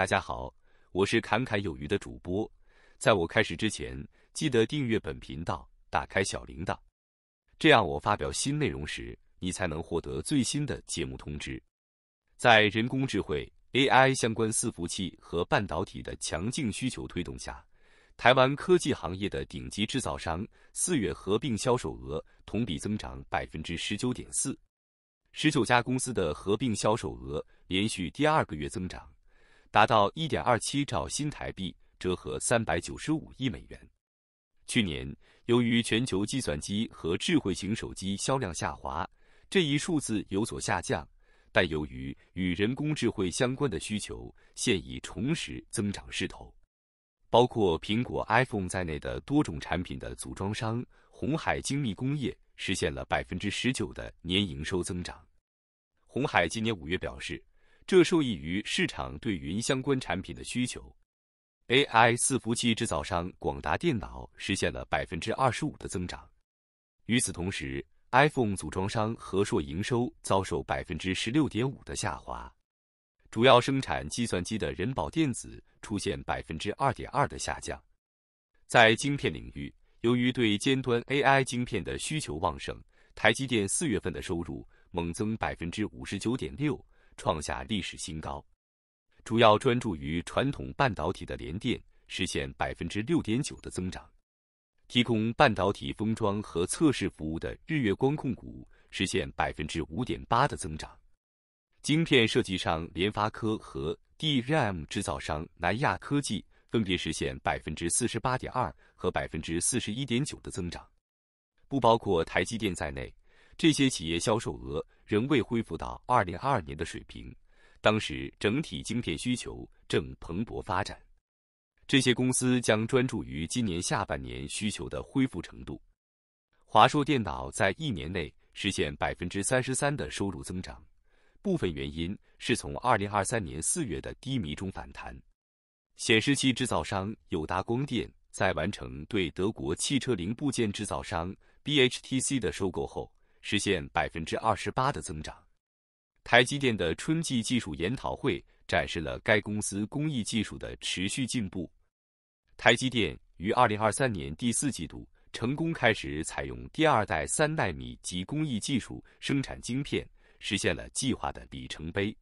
大家好，我是侃侃有余的主播。在我开始之前，记得订阅本频道，打开小铃铛，这样我发表新内容时，你才能获得最新的节目通知。在人工智慧 AI 相关伺服器和半导体的强劲需求推动下，台湾科技行业的顶级制造商四月合并销售额同比增长百分之十九点四，十九家公司的合并销售额连续第二个月增长。达到1.27兆新台币，折合395亿美元。去年由于全球计算机和智慧型手机销量下滑，这一数字有所下降，但由于与人工智能相关的需求现已重拾增长势头，包括苹果 iPhone 在内的多种产品的组装商红海精密工业实现了19%的年营收增长。红海今年五月表示。这受益于市场对云相关产品的需求。AI 四服务器制造商广达电脑实现了百分之二十五的增长。与此同时，iPhone 组装商和硕营收遭受百分之十六点五的下滑。主要生产计算机的人保电子出现百分之二点二的下降。在晶片领域，由于对尖端 AI 晶片的需求旺盛，台积电四月份的收入猛增百分之五十九点六。创下历史新高，主要专注于传统半导体的联电实现百分之六点九的增长；提供半导体封装和测试服务的日月光控股实现百分之五点八的增长；晶片设计商联发科和 DRAM 制造商南亚科技分别实现百分之四十八点二和百分之四十一点九的增长，不包括台积电在内。这些企业销售额仍未恢复到二零二二年的水平，当时整体晶片需求正蓬勃发展。这些公司将专注于今年下半年需求的恢复程度。华硕电脑在一年内实现百分之三十三的收入增长，部分原因是从二零二三年四月的低迷中反弹。显示器制造商友达光电在完成对德国汽车零部件制造商 BHTC 的收购后。实现百分之二十八的增长。台积电的春季技术研讨会展示了该公司工艺技术的持续进步。台积电于二零二三年第四季度成功开始采用第二代三纳米级工艺技术生产晶片，实现了计划的里程碑。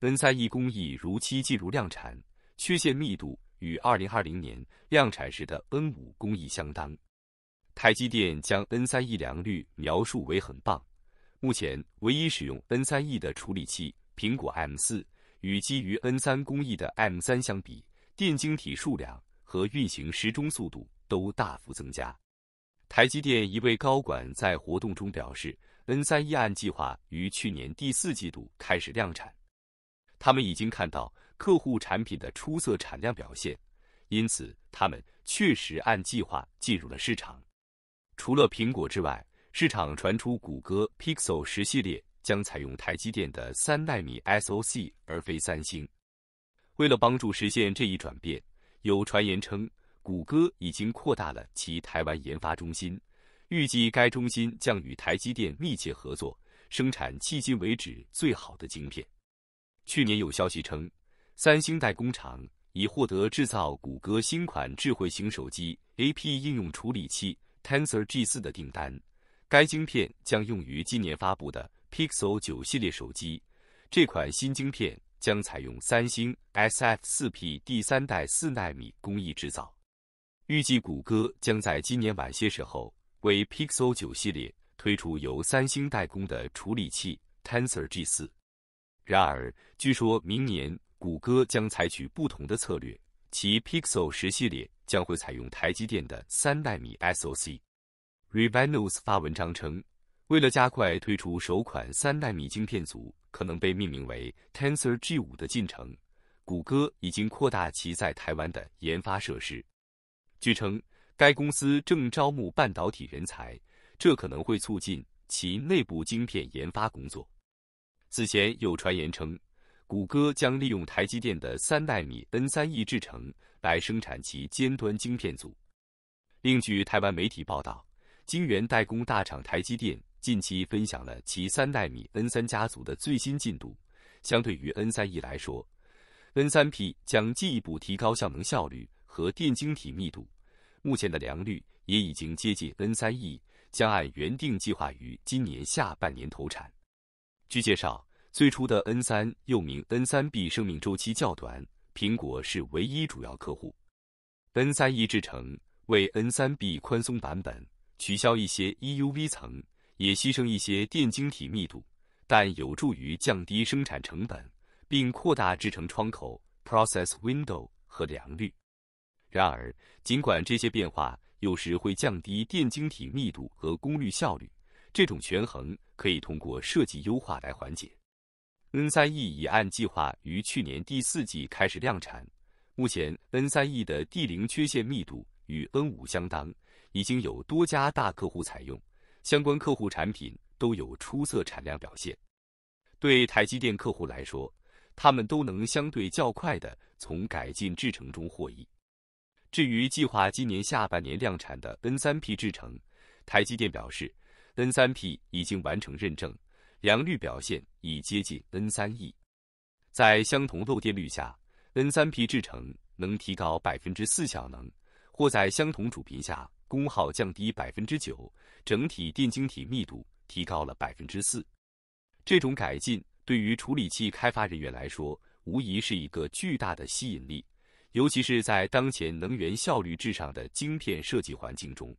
N 三 E 工艺如期进入量产，缺陷密度与二零二零年量产时的 N 五工艺相当。台积电将 N 三 E 良率描述为很棒。目前唯一使用 N 三 E 的处理器，苹果 M 四与基于 N 三工艺的 M 三相比，电晶体数量和运行时钟速度都大幅增加。台积电一位高管在活动中表示，N 三 E 按计划于去年第四季度开始量产。他们已经看到客户产品的出色产量表现，因此他们确实按计划进入了市场。除了苹果之外，市场传出谷歌 Pixel 十系列将采用台积电的三纳米 SoC，而非三星。为了帮助实现这一转变，有传言称谷歌已经扩大了其台湾研发中心，预计该中心将与台积电密切合作，生产迄今为止最好的晶片。去年有消息称，三星代工厂已获得制造谷歌新款智慧型手机 A P 应用处理器。Tensor G 四的订单，该晶片将用于今年发布的 Pixel 九系列手机。这款新晶片将采用三星 SF 四 P 第三代四纳米工艺制造。预计谷歌将在今年晚些时候为 Pixel 九系列推出由三星代工的处理器 Tensor G 四。然而，据说明年谷歌将采取不同的策略，其 Pixel 十系列。将会采用台积电的三纳米 SOC。Revanos 发文章称，为了加快推出首款三纳米晶片组，可能被命名为 Tensor G5 的进程，谷歌已经扩大其在台湾的研发设施。据称，该公司正招募半导体人才，这可能会促进其内部晶片研发工作。此前有传言称，谷歌将利用台积电的三纳米 N3E 制程。来生产其尖端晶片组。另据台湾媒体报道，晶圆代工大厂台积电近期分享了其三纳米 N 三家族的最新进度。相对于 N 三 E 来说，N 三 P 将进一步提高效能效率和电晶体密度。目前的良率也已经接近 N 三 E，将按原定计划于今年下半年投产。据介绍，最初的 N 三又名 N 三 B，生命周期较短。苹果是唯一主要客户。N3E 制程为 N3B 宽松版本，取消一些 EUV 层，也牺牲一些电晶体密度，但有助于降低生产成本，并扩大制程窗口 （process window） 和良率。然而，尽管这些变化有时会降低电晶体密度和功率效率，这种权衡可以通过设计优化来缓解。N3E 已按计划于去年第四季开始量产，目前 N3E 的地零缺陷密度与 N5 相当，已经有多家大客户采用，相关客户产品都有出色产量表现。对台积电客户来说，他们都能相对较快的从改进制程中获益。至于计划今年下半年量产的 N3P 制程，台积电表示 N3P 已经完成认证。良率表现已接近 N3E，在相同漏电率下，N3P 制成能提高百分之四效能，或在相同主频下功耗降低百分之九，整体电晶体密度提高了百分之四。这种改进对于处理器开发人员来说无疑是一个巨大的吸引力，尤其是在当前能源效率至上的晶片设计环境中。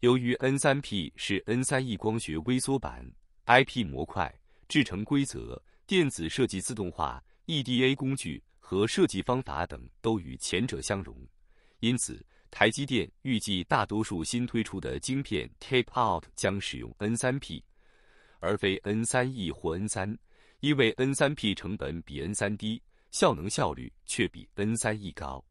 由于 N3P 是 N3E 光学微缩版。IP 模块制成规则、电子设计自动化 （EDA） 工具和设计方法等都与前者相融，因此台积电预计大多数新推出的晶片 tape out 将使用 N3P 而非 N3E 或 N3，因为 N3P 成本比 N3 低，效能效率却比 N3E 高。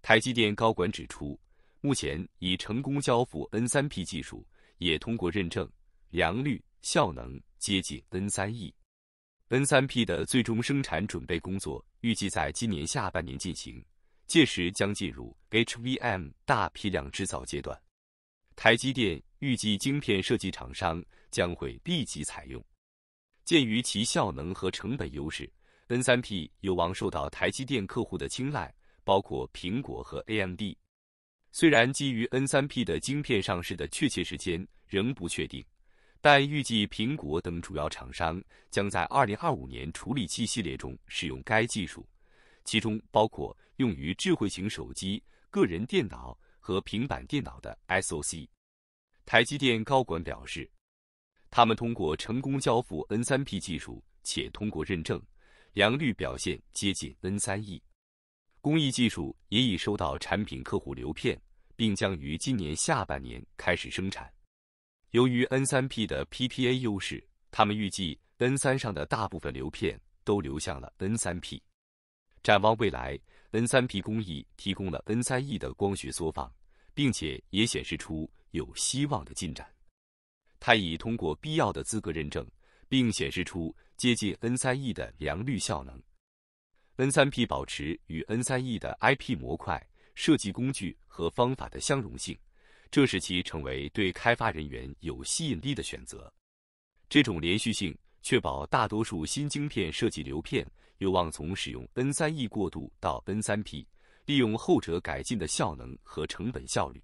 台积电高管指出，目前已成功交付 N3P 技术，也通过认证良率。效能接近 N 三 E、N 三 P 的最终生产准备工作预计在今年下半年进行，届时将进入 HVM 大批量制造阶段。台积电预计晶片设计厂商将会立即采用。鉴于其效能和成本优势，N 三 P 有望受到台积电客户的青睐，包括苹果和 AMD。虽然基于 N 三 P 的晶片上市的确切时间仍不确定。但预计苹果等主要厂商将在2025年处理器系列中使用该技术，其中包括用于智慧型手机、个人电脑和平板电脑的 SOC。台积电高管表示，他们通过成功交付 N3P 技术且通过认证，良率表现接近 N3E 工艺技术，也已收到产品客户流片，并将于今年下半年开始生产。由于 N3P 的 PPA 优势，他们预计 N3 上的大部分流片都流向了 N3P。展望未来，N3P 工艺提供了 N3E 的光学缩放，并且也显示出有希望的进展。它已通过必要的资格认证，并显示出接近 N3E 的良率效能。N3P 保持与 N3E 的 IP 模块设计工具和方法的相容性。这使其成为对开发人员有吸引力的选择。这种连续性确保大多数新晶片设计流片有望从使用 N3E 过渡到 N3P，利用后者改进的效能和成本效率。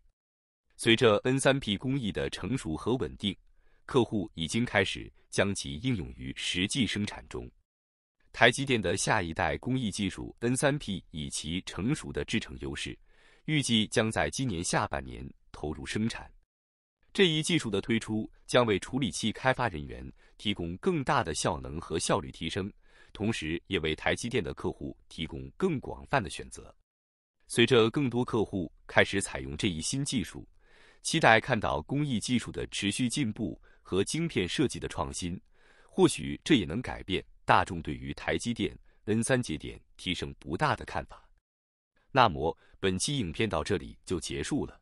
随着 N3P 工艺的成熟和稳定，客户已经开始将其应用于实际生产中。台积电的下一代工艺技术 N3P 以其成熟的制程优势，预计将在今年下半年。投入生产，这一技术的推出将为处理器开发人员提供更大的效能和效率提升，同时也为台积电的客户提供更广泛的选择。随着更多客户开始采用这一新技术，期待看到工艺技术的持续进步和晶片设计的创新。或许这也能改变大众对于台积电 N 三节点提升不大的看法。那么，本期影片到这里就结束了。